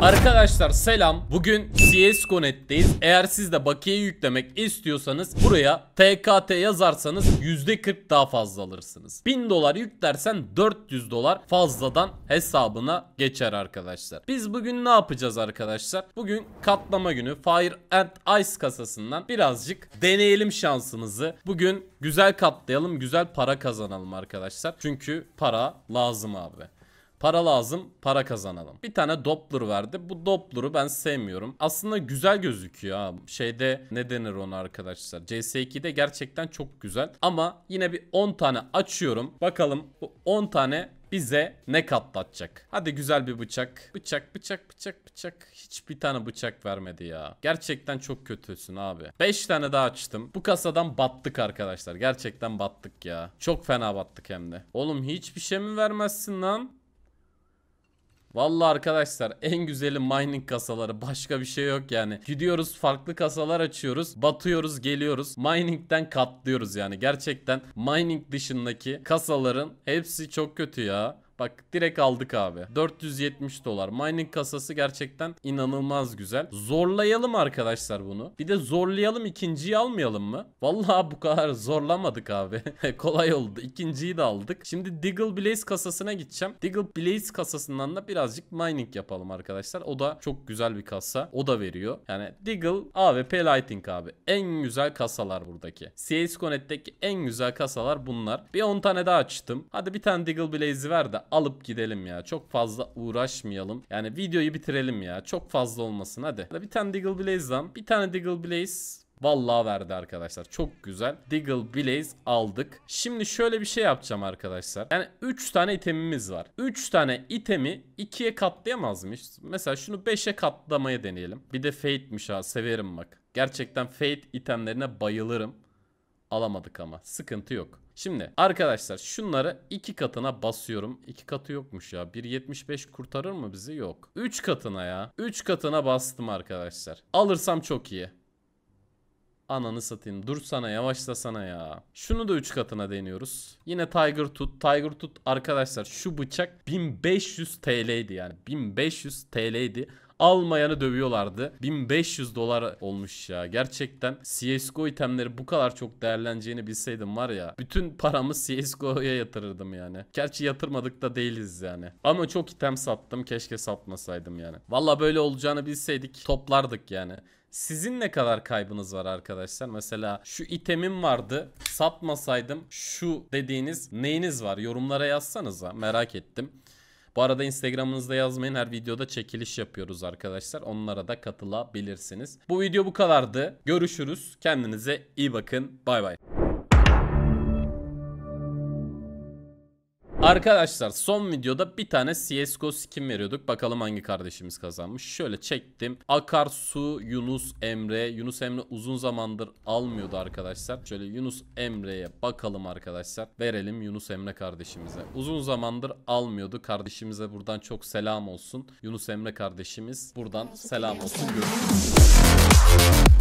Arkadaşlar selam. Bugün CSGO.net'teyiz. Eğer siz de bakiye yüklemek istiyorsanız buraya TKT yazarsanız %40 daha fazla alırsınız. 1000 dolar yüklersen 400 dolar fazladan hesabına geçer arkadaşlar. Biz bugün ne yapacağız arkadaşlar? Bugün katlama günü Fire and Ice kasasından birazcık deneyelim şansımızı. Bugün güzel katlayalım, güzel para kazanalım arkadaşlar. Çünkü para lazım abi. Para lazım, para kazanalım. Bir tane Doppler verdi. Bu Doppler'ı ben sevmiyorum. Aslında güzel gözüküyor ha. Şeyde ne denir ona arkadaşlar? CS2'de gerçekten çok güzel. Ama yine bir 10 tane açıyorum. Bakalım bu 10 tane bize ne katlatacak? Hadi güzel bir bıçak. Bıçak, bıçak, bıçak, bıçak. Hiçbir tane bıçak vermedi ya. Gerçekten çok kötüsün abi. 5 tane daha açtım. Bu kasadan battık arkadaşlar. Gerçekten battık ya. Çok fena battık hem de. Oğlum hiçbir şey mi vermezsin lan? Vallahi arkadaşlar en güzeli mining kasaları başka bir şey yok yani. Gidiyoruz farklı kasalar açıyoruz. Batıyoruz geliyoruz. Mining'den katlıyoruz yani. Gerçekten mining dışındaki kasaların hepsi çok kötü ya. Bak direkt aldık abi. 470 dolar. Mining kasası gerçekten inanılmaz güzel. Zorlayalım arkadaşlar bunu. Bir de zorlayalım ikinciyi almayalım mı? Vallahi bu kadar zorlamadık abi. Kolay oldu. İkinciyi de aldık. Şimdi Diggle Blaze kasasına gideceğim. Diggle Blaze kasasından da birazcık mining yapalım arkadaşlar. O da çok güzel bir kasa. O da veriyor. Yani Diggle AWP Lighting abi. En güzel kasalar buradaki. CS Connect'teki en güzel kasalar bunlar. Bir 10 tane daha açtım. Hadi bir tane Diggle Blaze'i ver de alıp gidelim ya. Çok fazla uğraşmayalım. Yani videoyu bitirelim ya. Çok fazla olmasın hadi. Bir tane Diggle Blaze lan. Bir tane Diggle Blaze. Vallahi verdi arkadaşlar. Çok güzel. Diggle Blaze aldık. Şimdi şöyle bir şey yapacağım arkadaşlar. Yani 3 tane itemimiz var. 3 tane itemi 2'ye katlayamaz mıyız? Mesela şunu 5'e katlamaya deneyelim. Bir de Fate'miş ha severim bak. Gerçekten Fate itemlerine bayılırım alamadık ama sıkıntı yok. Şimdi arkadaşlar şunları iki katına basıyorum. İki katı yokmuş ya. 1.75 kurtarır mı bizi? Yok. Üç katına ya. Üç katına bastım arkadaşlar. Alırsam çok iyi. Ananı satayım. Dur sana yavaşlasana ya. Şunu da 3 katına deniyoruz. Yine Tiger tut Tiger tut arkadaşlar şu bıçak 1500 TL'ydi yani. 1500 TL'ydi almayanı dövüyorlardı. 1500 dolar olmuş ya. Gerçekten CSGO itemleri bu kadar çok değerleneceğini bilseydim var ya. Bütün paramı CSGO'ya yatırırdım yani. Gerçi yatırmadık da değiliz yani. Ama çok item sattım. Keşke satmasaydım yani. Valla böyle olacağını bilseydik toplardık yani. Sizin ne kadar kaybınız var arkadaşlar? Mesela şu itemim vardı. Satmasaydım şu dediğiniz neyiniz var? Yorumlara yazsanıza. Merak ettim. Bu arada Instagram'ınızda yazmayın. Her videoda çekiliş yapıyoruz arkadaşlar. Onlara da katılabilirsiniz. Bu video bu kadardı. Görüşürüz. Kendinize iyi bakın. Bay bay. Arkadaşlar son videoda bir tane CSGO skin veriyorduk. Bakalım hangi kardeşimiz kazanmış. Şöyle çektim. Akarsu, Yunus Emre. Yunus Emre uzun zamandır almıyordu arkadaşlar. Şöyle Yunus Emre'ye bakalım arkadaşlar. Verelim Yunus Emre kardeşimize. Uzun zamandır almıyordu. Kardeşimize buradan çok selam olsun. Yunus Emre kardeşimiz buradan selam olsun. Görüşürüz.